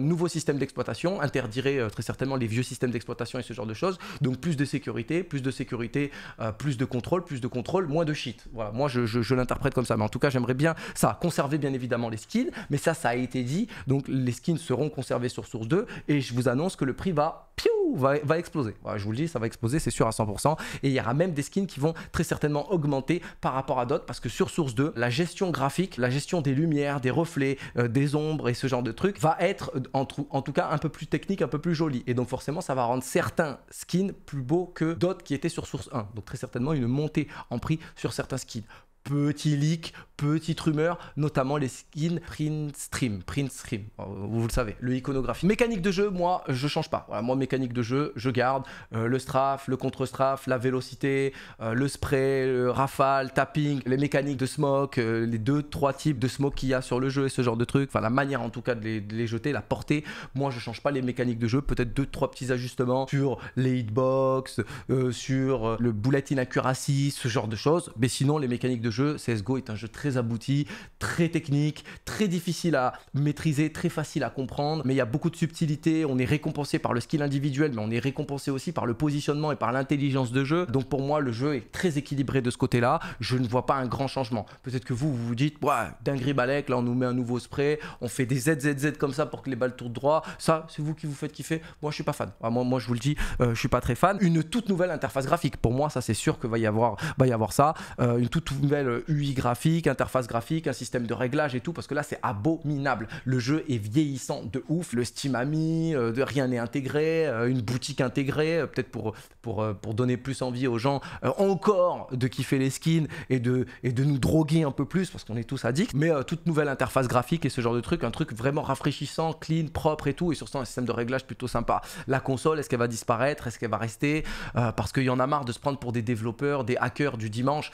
nouveaux systèmes d'exploitation, interdirait très certainement les vieux systèmes d'exploitation et ce genre de choses. Donc, plus de sécurité, plus de sécurité, plus de contrôle, plus de contrôle, moins de cheat. Voilà, moi, je, je l'interprète comme ça. Mais en tout cas, j'aimerais bien ça conserver bien évidemment les skins, mais ça, ça a été dit. Donc, les skins seront conservés sur Source 2 et je vous annonce que le prix va va, exploser. je vous le dis, ça va exploser, c'est sûr à 100%. Et il y aura même des skins qui vont très certainement augmenter par rapport à d'autres parce que sur Source 2, la gestion graphique, la gestion des lumières, des reflets, euh, des ombres et ce genre de trucs va être en, en tout cas un peu plus technique, un peu plus joli. Et donc forcément, ça va rendre certains skins plus beaux que d'autres qui étaient sur Source 1. Donc très certainement une montée en prix sur certains skins. Petit leak, petite rumeur, notamment les skins print stream, print stream, euh, vous le savez, le iconographie. Mécanique de jeu, moi, je change pas. Voilà, moi, mécanique de jeu, je garde euh, le strafe, le contre-strafe, la vélocité, euh, le spray, le rafale, tapping, les mécaniques de smoke, les deux, trois types de smoke qu'il y a sur le jeu et ce genre de trucs. Enfin, la manière en tout cas de les, jeter, la portée. Moi, je change pas les mécaniques de jeu. Peut-être deux, trois petits ajustements sur les hitbox, sur le bullet inaccuracy, ce genre de choses. Mais sinon, les mécaniques de jeu, CSGO est un jeu très très abouti, très technique, très difficile à maîtriser, très facile à comprendre, mais il y a beaucoup de subtilité, on est récompensé par le skill individuel, mais on est récompensé aussi par le positionnement et par l'intelligence de jeu. Donc pour moi, le jeu est très équilibré de ce côté-là, je ne vois pas un grand changement. Peut-être que vous, vous dites, ouais, d'un balèque, là on nous met un nouveau spray, on fait des ZZZ comme ça pour que les balles tournent droit, ça c'est vous qui vous faites kiffer, moi je suis pas fan. Ah, moi, moi je vous le dis, euh, je suis pas très fan. Une toute nouvelle interface graphique, pour moi ça c'est sûr que va y avoir, va y avoir ça, euh, une toute nouvelle UI euh, graphique, interface graphique, un système de réglage et tout, parce que là c'est abominable. Le jeu est vieillissant de ouf, le Steam Ami, euh, rien n'est intégré, euh, une boutique intégrée, euh, peut-être pour, pour, donner plus envie aux gens encore de kiffer les skins et de, et de nous droguer un peu plus, parce qu'on est tous addicts, mais toute nouvelle interface graphique et ce genre de truc, un truc vraiment rafraîchissant, clean, propre et tout, et surtout un système de réglage plutôt sympa. La console, est-ce qu'elle va disparaître, est-ce qu'elle va rester Parce qu'il y en a marre de se prendre pour des développeurs, des hackers du dimanche,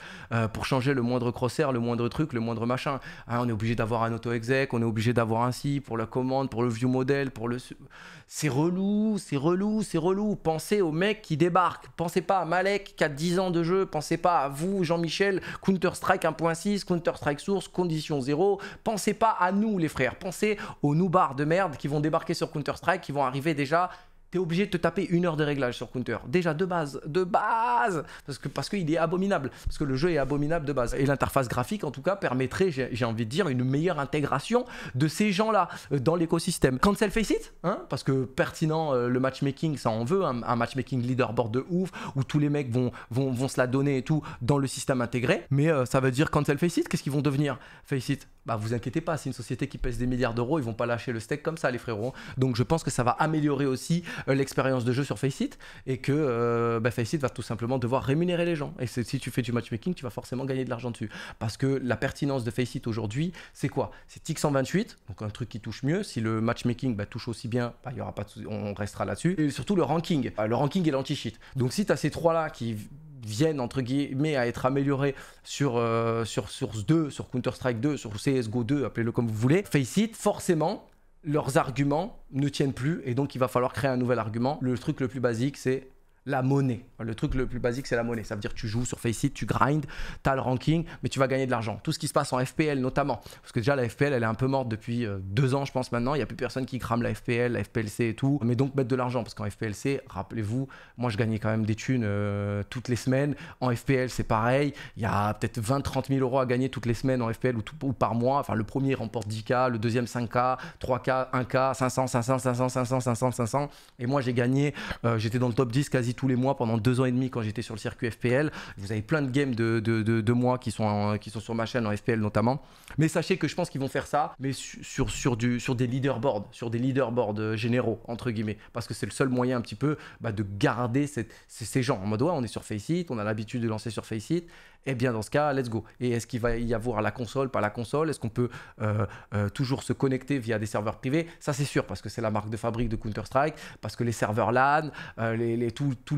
pour changer le moindre crosshair, le moindre truc, le moindre machin. Hein, on est obligé d'avoir un auto-exec, on est obligé d'avoir un si pour la commande, pour le vieux modèle pour le. C'est relou, c'est relou, c'est relou. Pensez aux mecs qui débarquent Pensez pas à Malek qui a 10 ans de jeu. Pensez pas à vous, Jean-Michel, Counter-Strike 1.6, Counter-Strike Source, Condition 0. Pensez pas à nous, les frères. Pensez aux noubards de merde qui vont débarquer sur Counter-Strike, qui vont arriver déjà t'es obligé de te taper une heure de réglage sur Counter. Déjà de base, de base, parce que parce qu'il est abominable, parce que le jeu est abominable de base. Et l'interface graphique, en tout cas, permettrait, j'ai envie de dire, une meilleure intégration de ces gens-là euh, dans l'écosystème. Cancel Face hein, parce que pertinent, euh, le matchmaking, ça en veut, un, matchmaking leaderboard de ouf, où tous les mecs vont, vont, se la donner et tout dans le système intégré. Mais euh, ça veut dire Cancel Face It, qu'est-ce qu'ils vont devenir Face bah vous inquiétez pas, c'est une société qui pèse des milliards d'euros, ils vont pas lâcher le steak comme ça, les frérots. Donc je pense que ça va améliorer aussi euh, l'expérience de jeu sur Faceit et que euh, bah, Faceit va tout simplement devoir rémunérer les gens. Et si tu fais du matchmaking, tu vas forcément gagner de l'argent dessus. Parce que la pertinence de Faceit aujourd'hui, c'est quoi C'est TIC128, donc un truc qui touche mieux. Si le matchmaking bah, touche aussi bien, bah, y aura pas on restera là-dessus. Et surtout le ranking. Euh, le ranking est l'anti-cheat. Donc si tu as ces trois-là qui viennent entre guillemets à être améliorés sur, sur Source 2, sur Counter-Strike 2, sur CSGO 2, appelez-le comme vous voulez, Faceit, forcément, leurs arguments ne tiennent plus et donc il va falloir créer un nouvel argument. Le truc le plus basique, c'est la monnaie. Le truc le plus basique, c'est la monnaie. Ça veut dire que tu joues sur Faceit, tu grindes, tu as le ranking, mais tu vas gagner de l'argent. Tout ce qui se passe en FPL notamment. Parce que déjà, la FPL, elle est un peu morte depuis euh, deux ans, je pense maintenant. Il n'y a plus personne qui crame la FPL, la FPLC et tout. Mais donc, mettre de l'argent. Parce qu'en FPLC, rappelez-vous, moi, je gagnais quand même des thunes euh, toutes les semaines. En FPL, c'est pareil. Il y a peut-être 20-30 000 euros à gagner toutes les semaines en FPL ou, par mois. Enfin, le premier remporte 10K, le deuxième 5K, 3K, 1K, 500, 500, 500, 500, 500, 500. Et moi, j'ai gagné, euh, j'étais dans le top 10 quasi tous les mois pendant deux ans et demi quand j'étais sur le circuit FPL. Vous avez plein de games de, de, de, moi qui sont, qui sont sur ma chaîne en FPL notamment. Mais sachez que je pense qu'ils vont faire ça, mais sur, sur, du, sur des leaderboards, sur des leaderboards euh, généraux, entre guillemets. Parce que c'est le seul moyen un petit peu bah, de garder ces, ces, gens. En mode, on est sur Faceit, on a l'habitude de lancer sur Faceit eh bien dans ce cas, let's go. Et est-ce qu'il va y avoir la console, pas la console Est-ce qu'on peut euh, euh, toujours se connecter via des serveurs privés Ça c'est sûr, parce que c'est la marque de fabrique de Counter-Strike, parce que les serveurs LAN, euh, tous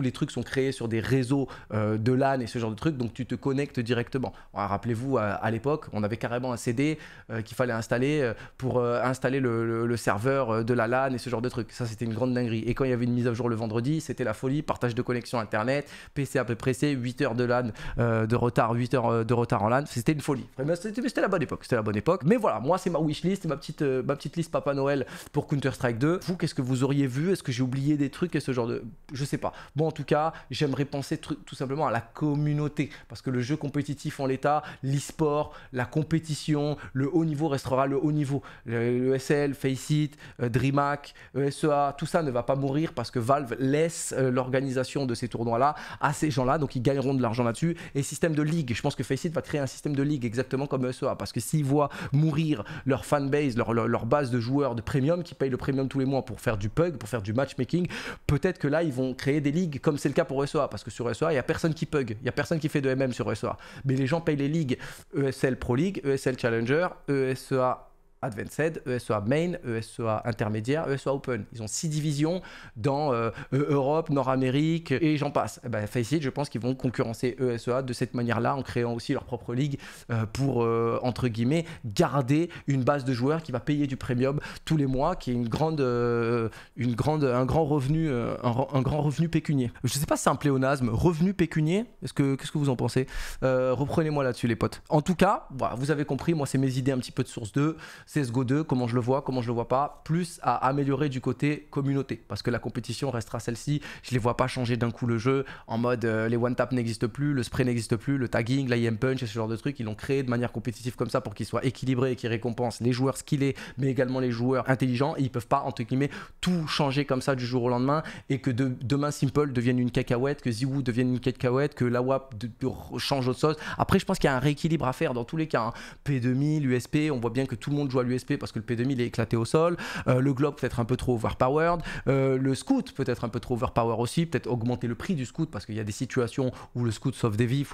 les, trucs sont créés sur des réseaux de LAN et ce genre de trucs, donc tu te connectes directement. Rappelez-vous, à, l'époque, on avait carrément un CD qu'il fallait installer pour installer le, serveur de la LAN et ce genre de trucs. Ça c'était une grande dinguerie. Et quand il y avait une mise à jour le vendredi, c'était la folie, partage de connexion Internet, PC à peu près, 8 heures de LAN euh, de retard, 8 heures euh, de retard en LAN. C'était une folie. Eh ben, c'était la bonne époque. C'était la bonne époque. Mais voilà, moi, c'est ma wishlist, ma petite, euh, petite liste Papa Noël pour Counter-Strike 2. Vous, qu'est-ce que vous auriez vu Est-ce que j'ai oublié des trucs et ce genre de. Je sais pas. Bon, en tout cas, j'aimerais penser tout simplement à la communauté. Parce que le jeu compétitif en l'état, l'e-sport, la compétition, le haut niveau restera le haut niveau. Le, ESL, Faceit, DreamHack, ESEA, tout ça ne va pas mourir parce que Valve laisse l'organisation de ces tournois-là à ces gens-là. Donc, ils gagneront de l'argent là-dessus et système de ligue. Je pense que Faceit va créer un système de ligue exactement comme ESOA, parce que s'ils voient mourir leur fanbase, leur, base de joueurs de premium qui payent le premium tous les mois pour faire du pug, pour faire du matchmaking, peut-être que là ils vont créer des ligues comme c'est le cas pour ESOA, parce que sur ESOA, il n'y a personne qui pug, il n'y a personne qui fait de MM sur ESOA. Mais les gens payent les ligues ESL Pro League, ESL Challenger, ESEA Advanced, ESEA Main, ESEA Intermédiaire, ESEA Open. Ils ont six divisions dans euh, e- Europe, Nord-Amérique et j'en passe. Eh ben, Faceit, je pense qu'ils vont concurrencer ESEA de cette manière-là en créant aussi leur propre ligue euh, pour, euh, entre guillemets, garder une base de joueurs qui va payer du premium tous les mois, qui est une grande, une grande, un, grand revenu, un, grand revenu pécunier. Je ne sais pas si c'est un pléonasme, revenu pécunier, qu'est-ce que, vous en pensez Reprenez-moi là-dessus les potes. En tout cas, vous avez compris, moi c'est mes idées un petit peu de source 2. Go 2 comment je le vois, comment je le vois pas, plus à améliorer du côté communauté, parce que la compétition restera celle-ci, je les vois pas changer d'un coup le jeu, en mode euh, les one-tap n'existent plus, le spray n'existe plus, le tagging, l'IM e punch et ce genre de trucs, ils l'ont créé de manière compétitive comme ça pour qu'ils soit équilibré et qu'il récompense les joueurs skillés, mais également les joueurs intelligents, et ils peuvent pas, entre guillemets, tout changer comme ça du jour au lendemain, et que de, demain Simple devienne une cacahuète, que Ziwoo devienne une cacahuète, que la WAP change autre chose. Après, je pense qu'il y a un rééquilibre à faire dans tous les cas. Hein. P2000, USP, on voit bien que tout le monde joue à l'USP parce que le P2000 est éclaté au sol, euh, le Globe peut-être un peu trop overpowered, euh, le Scout peut-être un peu trop overpowered aussi, peut-être augmenter le prix du Scout parce qu'il y a des situations où le Scout sauve des vies,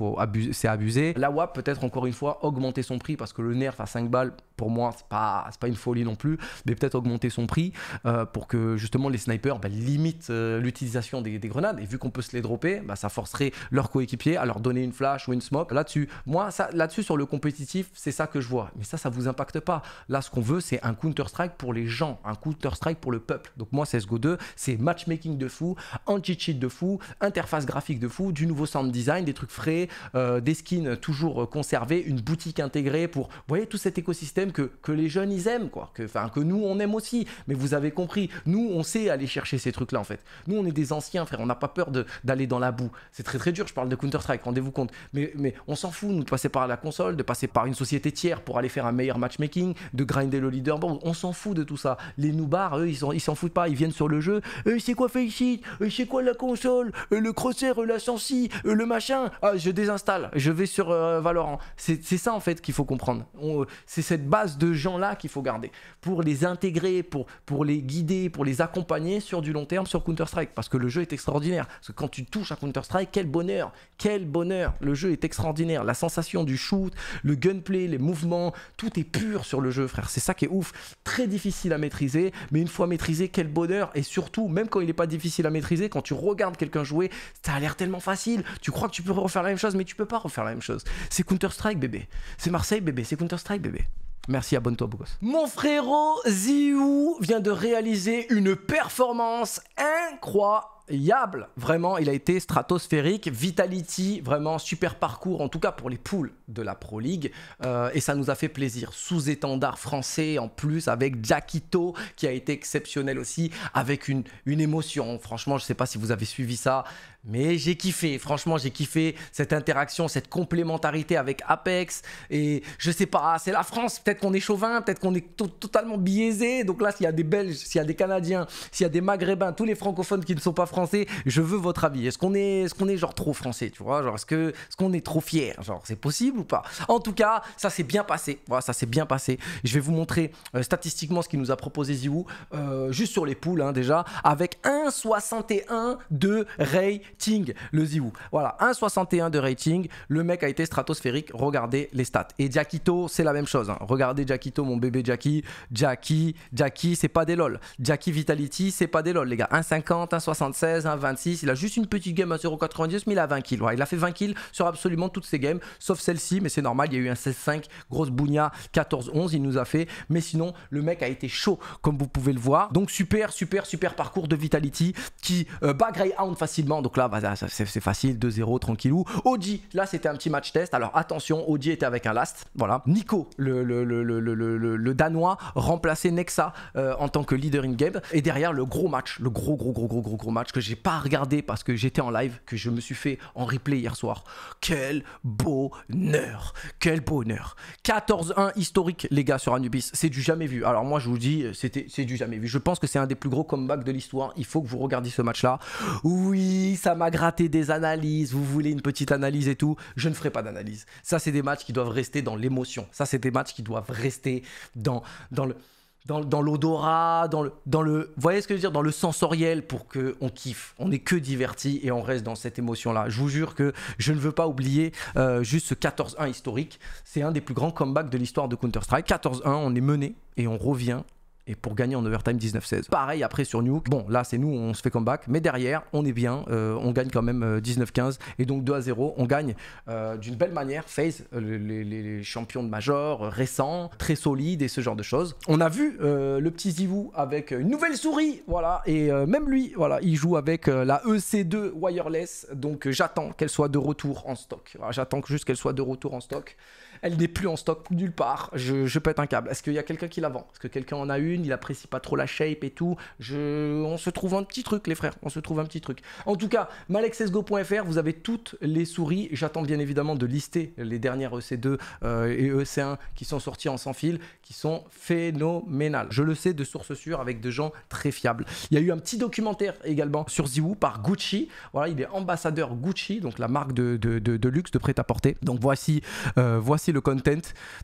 c'est abusé. La WAP peut-être encore une fois augmenter son prix parce que le nerf à 5 balles, pour moi, c'est pas, pas une folie non plus, mais peut-être augmenter son prix euh, pour que justement les snipers bah, limitent euh, l'utilisation des, grenades. Et vu qu'on peut se les dropper, bah, ça forcerait leurs coéquipiers à leur donner une flash ou une smoke là-dessus. Moi, ça là-dessus, sur le compétitif, c'est ça que je vois. Mais ça, ça vous impacte pas. Là, ce qu'on veut, c'est un Counter-Strike pour les gens, un Counter-Strike pour le peuple. Donc moi, go 2, c'est matchmaking de fou, anti-cheat de fou, interface graphique de fou, du nouveau sound design, des trucs frais, euh, des skins toujours conservés, une boutique intégrée pour, voyez, tout cet écosystème que, les jeunes ils aiment, quoi. Que, que nous on aime aussi. Mais vous avez compris, nous on sait aller chercher ces trucs-là en fait. Nous on est des anciens, frère, on n'a pas peur d'aller dans la boue. C'est très très dur, je parle de Counter-Strike, rendez-vous compte. Mais, mais on s'en fout, nous, de passer par la console, de passer par une société tiers pour aller faire un meilleur matchmaking, de grinder le leaderboard. On s'en fout de tout ça. Les noobars, eux, ils s'en foutent pas, ils viennent sur le jeu. Euh, c'est quoi Faceit et euh, C'est quoi la console euh, Le crosshair, la sensi, le machin ah, Je désinstalle, je vais sur Valorant. C'est ça en fait qu'il faut comprendre. C'est cette base de gens-là qu'il faut garder pour les intégrer, pour, pour les guider, pour les accompagner sur du long terme sur Counter-Strike. Parce que le jeu est extraordinaire. Parce que quand tu touches à Counter-Strike, quel bonheur Quel bonheur Le jeu est extraordinaire. La sensation du shoot, le gunplay, les mouvements, tout est pur sur le jeu, frère. C'est ça qui est ouf. Très difficile à maîtriser, mais une fois maîtrisé, quel bonheur Et surtout, même quand il n'est pas difficile à maîtriser, quand tu regardes quelqu'un jouer, ça a l'air tellement facile. Tu crois que tu peux refaire la même chose, mais tu peux pas refaire la même chose. C'est Counter-Strike, bébé. C'est Marseille, bébé. C'est Counter-Strike, bébé. Merci, abonne-toi, beau Mon frérot Ziou vient de réaliser une performance incroyable incroyable, vraiment, il a été stratosphérique. Vitality, vraiment super parcours, en tout cas pour les poules de la Pro League. Euh, et ça nous a fait plaisir. Sous-étendard français en plus, avec Jackito qui a été exceptionnel aussi, avec une, une émotion. Franchement, je ne sais pas si vous avez suivi ça, mais j'ai kiffé. Franchement, j'ai kiffé cette interaction, cette complémentarité avec Apex. Et je sais pas, ah, c'est la France. Peut-être qu'on est chauvin, peut-être qu'on est totalement biaisé. Donc là, s'il y a des Belges, s'il y a des Canadiens, s'il y a des Maghrébins, tous les francophones qui ne sont pas français, je veux votre avis. Est-ce qu'on est, est, qu'on est genre trop français, tu vois Genre, est-ce qu'on est, qu'on est, trop fier Genre, c'est possible ou pas En tout cas, ça s'est bien passé. Voilà, ça s'est bien passé. Je vais vous montrer euh, statistiquement ce qu'il nous a proposé Ziwoo, euh, juste sur les poules hein, déjà, avec 1,61 de rating, le Ziwoo. Voilà, 1,61 de rating. Le mec a été stratosphérique. Regardez les stats. Et Jackito, c'est la même chose. Hein. Regardez Jackito, mon bébé Jackie. Jackie, Jackie, c'est pas des lol. Jackie Vitality, c'est pas des lol, les gars. 1,50, 1,65. 16 26 hein, Il a juste une petite game à 0,90, mais il a 20 kills. il a fait 20 kills sur absolument toutes ses games, sauf celle-ci, mais c'est normal. Il y a eu un 16-5, grosse bougna, 14-11, il nous a fait. Mais sinon, le mec a été chaud, comme vous pouvez le voir. Donc, super, super, super parcours de Vitality qui euh, bat Greyhound facilement. Donc là, bah, c'est facile, 2-0, tranquillou. audi là, c'était un petit match test. Alors, attention, audi était avec un last. Voilà. Nico, le, le, Danois, remplaçait Nexa euh, en tant que leader in-game. Et derrière, le gros match, le gros, gros, gros, gros, gros, gros match que j'ai pas regardé parce que j'étais en live, que je me suis fait en replay hier soir. Quel bonheur, quel bonheur. 14-1 historique, les gars, sur Anubis. C'est du jamais vu. Alors moi, je vous dis, c'est du jamais vu. Je pense que c'est un des plus gros comebacks de l'histoire. Il faut que vous regardiez ce match-là. Oui, ça m'a gratté des analyses. Vous voulez une petite analyse et tout Je ne ferai pas d'analyse. Ça, c'est des matchs qui doivent rester dans l'émotion. Ça, c'est des matchs qui doivent rester dans, dans le dans, l'odorat, dans le, dans le. voyez ce que je veux dire Dans le sensoriel pour que on kiffe. On n'est que diverti et on reste dans cette émotion-là. Je vous jure que je ne veux pas oublier euh, juste ce 14-1 historique. C'est un des plus grands comebacks de l'histoire de Counter-Strike. 14-1, on est mené et on revient et pour gagner en overtime 19-16. Pareil après sur Nuke. Bon, là c'est nous, on se fait comeback, mais derrière, on est bien, euh, on gagne quand même 19-15 euh, et donc 2 à 0, on gagne euh, d'une belle manière. FaZe, les, champions de major récents, très solides et ce genre de choses. On a vu le petit Zivou avec une nouvelle souris, voilà, et même lui, voilà, il joue avec la EC2 wireless, donc j'attends qu'elle soit de retour en stock. j'attends juste qu'elle soit de retour en stock elle n'est plus en stock nulle part. Je, pète un câble. Est-ce qu'il y a quelqu'un qui la vend Est-ce que quelqu'un en a une Il apprécie pas trop la shape et tout. Je, on se trouve un petit truc, les frères. On se trouve un petit truc. En tout cas, malexesgo.fr, vous avez toutes les souris. J'attends bien évidemment de lister les dernières EC2 euh, et EC1 qui sont sortis en sans fil, qui sont phénoménales. Je le sais de sources sûres avec de gens très fiables. Il y a eu un petit documentaire également sur Ziwoo par Gucci. Voilà, il est ambassadeur Gucci, donc la marque de, luxe de prêt-à-porter. Donc voici, euh, voici le content.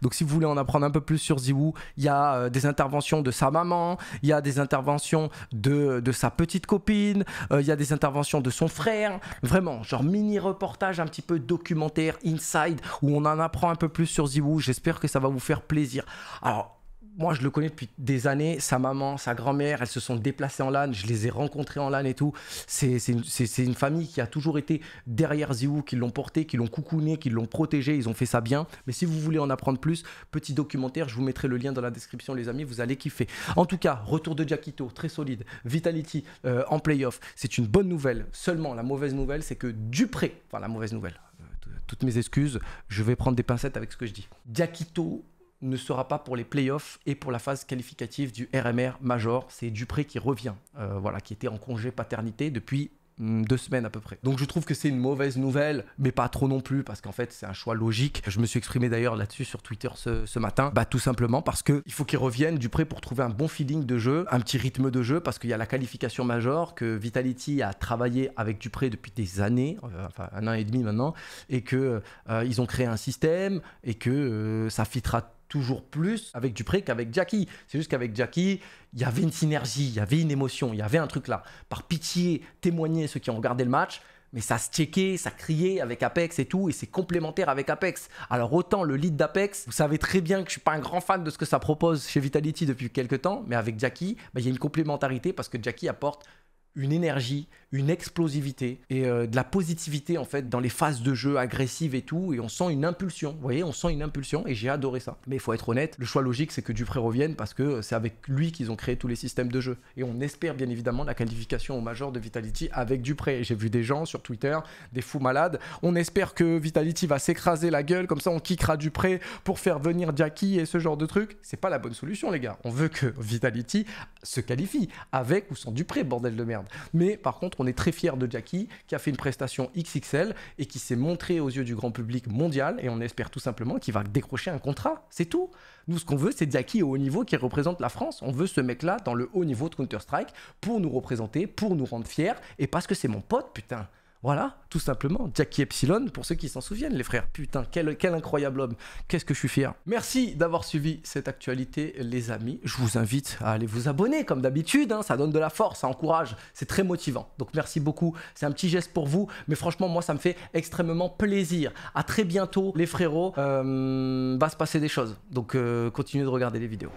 Donc si vous voulez en apprendre un peu plus sur Ziwoo, il y a euh, des interventions de sa maman, il y a des interventions de, sa petite copine, euh, il y a des interventions de son frère. Vraiment, genre mini reportage un petit peu documentaire, inside, où on en apprend un peu plus sur Ziwoo. J'espère que ça va vous faire plaisir. Alors moi, je le connais depuis des années. Sa maman, sa grand-mère, elles se sont déplacées en LAN. Je les ai rencontrées en LAN et tout. C'est une, famille qui a toujours été derrière Ziou, qui l'ont porté, qui l'ont coucouné, qui l'ont protégé. Ils ont fait ça bien. Mais si vous voulez en apprendre plus, petit documentaire, je vous mettrai le lien dans la description, les amis. Vous allez kiffer. En tout cas, retour de Jackito, très solide. Vitality euh, en playoff, c'est une bonne nouvelle. Seulement, la mauvaise nouvelle, c'est que Dupré, enfin la mauvaise nouvelle, euh, toutes mes excuses, je vais prendre des pincettes avec ce que je dis. Jackito ne sera pas pour les playoffs et pour la phase qualificative du RMR Major. C'est Dupré qui revient, euh, voilà, qui était en congé paternité depuis mm, deux semaines à peu près. Donc je trouve que c'est une mauvaise nouvelle, mais pas trop non plus, parce qu'en fait c'est un choix logique. Je me suis exprimé d'ailleurs là-dessus sur Twitter ce, matin, bah tout simplement parce qu'il faut qu'il revienne Dupré pour trouver un bon feeling de jeu, un petit rythme de jeu, parce qu'il y a la qualification Major que Vitality a travaillé avec Dupré depuis des années, euh, enfin un an et demi maintenant, et qu'ils euh, ont créé un système et que ça tout toujours plus avec Dupré qu'avec Jackie. C'est juste qu'avec Jackie, il y avait une synergie, il y avait une émotion, il y avait un truc là. Par pitié, témoigner ceux qui ont regardé le match, mais ça se checkait, ça criait avec Apex et tout, et c'est complémentaire avec Apex. Alors autant le lead d'Apex, vous savez très bien que je suis pas un grand fan de ce que ça propose chez Vitality depuis quelques temps, mais avec Jackie, bah, il y a une complémentarité parce que Jackie apporte une énergie, une explosivité et euh, de la positivité en fait dans les phases de jeu agressives et tout. Et on sent une impulsion, vous voyez, on sent une impulsion et j'ai adoré ça. Mais il faut être honnête, le choix logique c'est que Dupré revienne parce que c'est avec lui qu'ils ont créé tous les systèmes de jeu. Et on espère bien évidemment la qualification au major de Vitality avec Dupré. J'ai vu des gens sur Twitter, des fous malades. On espère que Vitality va s'écraser la gueule, comme ça on kickera Dupré pour faire venir Jackie et ce genre de truc. C'est pas la bonne solution, les gars. On veut que Vitality se qualifie avec ou sans Dupré, bordel de merde. Mais par contre, on est très fier de Jackie qui a fait une prestation XXL et qui s'est montré aux yeux du grand public mondial et on espère tout simplement qu'il va décrocher un contrat. C'est tout. Nous, ce qu'on veut, c'est Jackie au haut niveau qui représente la France. On veut ce mec-là dans le haut niveau de Counter-Strike pour nous représenter, pour nous rendre fiers et parce que c'est mon pote, putain. Voilà, tout simplement. Jackie Epsilon, pour ceux qui s'en souviennent, les frères. Putain, quel, incroyable homme. Qu'est-ce que je suis fier. Merci d'avoir suivi cette actualité, les amis. Je vous invite à aller vous abonner, comme d'habitude. Hein. Ça donne de la force, ça encourage. C'est très motivant. Donc merci beaucoup. C'est un petit geste pour vous. Mais franchement, moi, ça me fait extrêmement plaisir. À très bientôt, les frérots. Euh, va se passer des choses. Donc euh, continuez de regarder les vidéos.